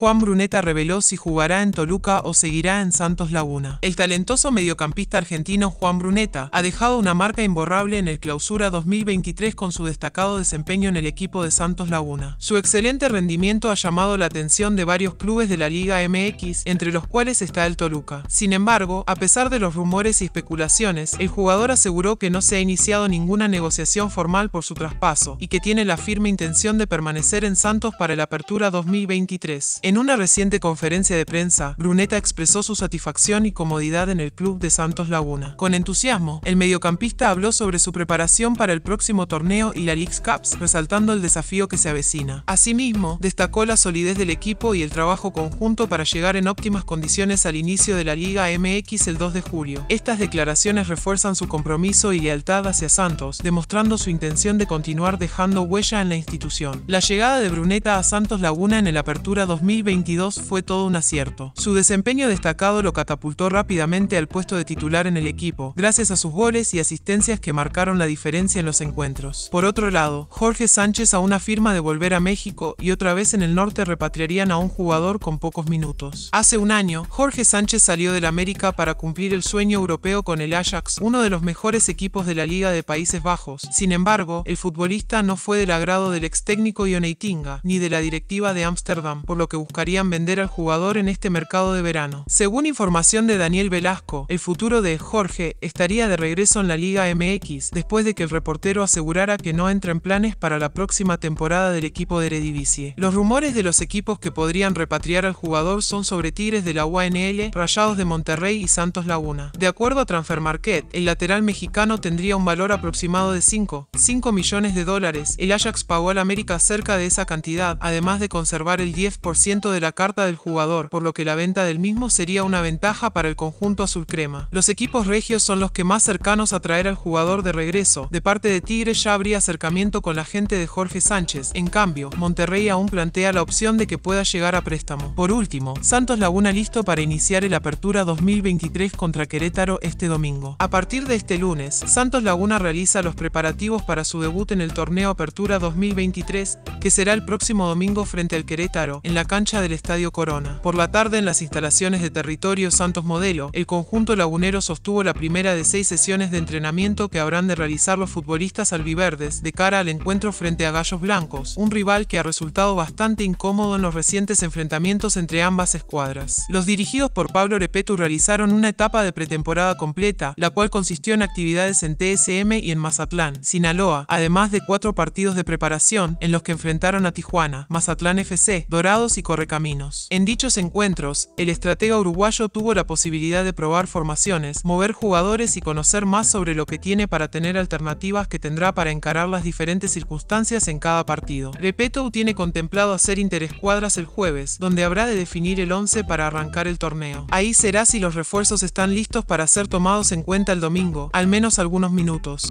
Juan Bruneta reveló si jugará en Toluca o seguirá en Santos Laguna. El talentoso mediocampista argentino Juan Bruneta ha dejado una marca imborrable en el clausura 2023 con su destacado desempeño en el equipo de Santos Laguna. Su excelente rendimiento ha llamado la atención de varios clubes de la Liga MX, entre los cuales está el Toluca. Sin embargo, a pesar de los rumores y especulaciones, el jugador aseguró que no se ha iniciado ninguna negociación formal por su traspaso y que tiene la firme intención de permanecer en Santos para la apertura 2023. En una reciente conferencia de prensa, Bruneta expresó su satisfacción y comodidad en el club de Santos Laguna. Con entusiasmo, el mediocampista habló sobre su preparación para el próximo torneo y la League Cups, resaltando el desafío que se avecina. Asimismo, destacó la solidez del equipo y el trabajo conjunto para llegar en óptimas condiciones al inicio de la Liga MX el 2 de julio. Estas declaraciones refuerzan su compromiso y lealtad hacia Santos, demostrando su intención de continuar dejando huella en la institución. La llegada de Bruneta a Santos Laguna en el Apertura 2000 2022 fue todo un acierto. Su desempeño destacado lo catapultó rápidamente al puesto de titular en el equipo, gracias a sus goles y asistencias que marcaron la diferencia en los encuentros. Por otro lado, Jorge Sánchez aún afirma de volver a México y otra vez en el norte repatriarían a un jugador con pocos minutos. Hace un año, Jorge Sánchez salió del América para cumplir el sueño europeo con el Ajax, uno de los mejores equipos de la Liga de Países Bajos. Sin embargo, el futbolista no fue del agrado del ex técnico Ioneitinga ni de la directiva de Ámsterdam, por lo que buscarían vender al jugador en este mercado de verano. Según información de Daniel Velasco, el futuro de Jorge estaría de regreso en la Liga MX después de que el reportero asegurara que no entra en planes para la próxima temporada del equipo de Eredivisie. Los rumores de los equipos que podrían repatriar al jugador son sobre Tigres de la UANL, Rayados de Monterrey y Santos Laguna. De acuerdo a Market, el lateral mexicano tendría un valor aproximado de 5, 5 millones de dólares. El Ajax pagó al América cerca de esa cantidad, además de conservar el 10% de la carta del jugador, por lo que la venta del mismo sería una ventaja para el conjunto azulcrema. Los equipos regios son los que más cercanos a traer al jugador de regreso. De parte de Tigre ya habría acercamiento con la gente de Jorge Sánchez. En cambio, Monterrey aún plantea la opción de que pueda llegar a préstamo. Por último, Santos Laguna listo para iniciar el Apertura 2023 contra Querétaro este domingo. A partir de este lunes, Santos Laguna realiza los preparativos para su debut en el torneo Apertura 2023, que será el próximo domingo frente al Querétaro, en la cancha del Estadio Corona. Por la tarde en las instalaciones de territorio Santos Modelo, el conjunto lagunero sostuvo la primera de seis sesiones de entrenamiento que habrán de realizar los futbolistas albiverdes de cara al encuentro frente a Gallos Blancos, un rival que ha resultado bastante incómodo en los recientes enfrentamientos entre ambas escuadras. Los dirigidos por Pablo Repetu realizaron una etapa de pretemporada completa, la cual consistió en actividades en TSM y en Mazatlán, Sinaloa, además de cuatro partidos de preparación en los que enfrentaron a Tijuana, Mazatlán FC, Dorados y Corona recaminos. En dichos encuentros, el estratega uruguayo tuvo la posibilidad de probar formaciones, mover jugadores y conocer más sobre lo que tiene para tener alternativas que tendrá para encarar las diferentes circunstancias en cada partido. Repeto tiene contemplado hacer interescuadras el jueves, donde habrá de definir el 11 para arrancar el torneo. Ahí será si los refuerzos están listos para ser tomados en cuenta el domingo, al menos algunos minutos.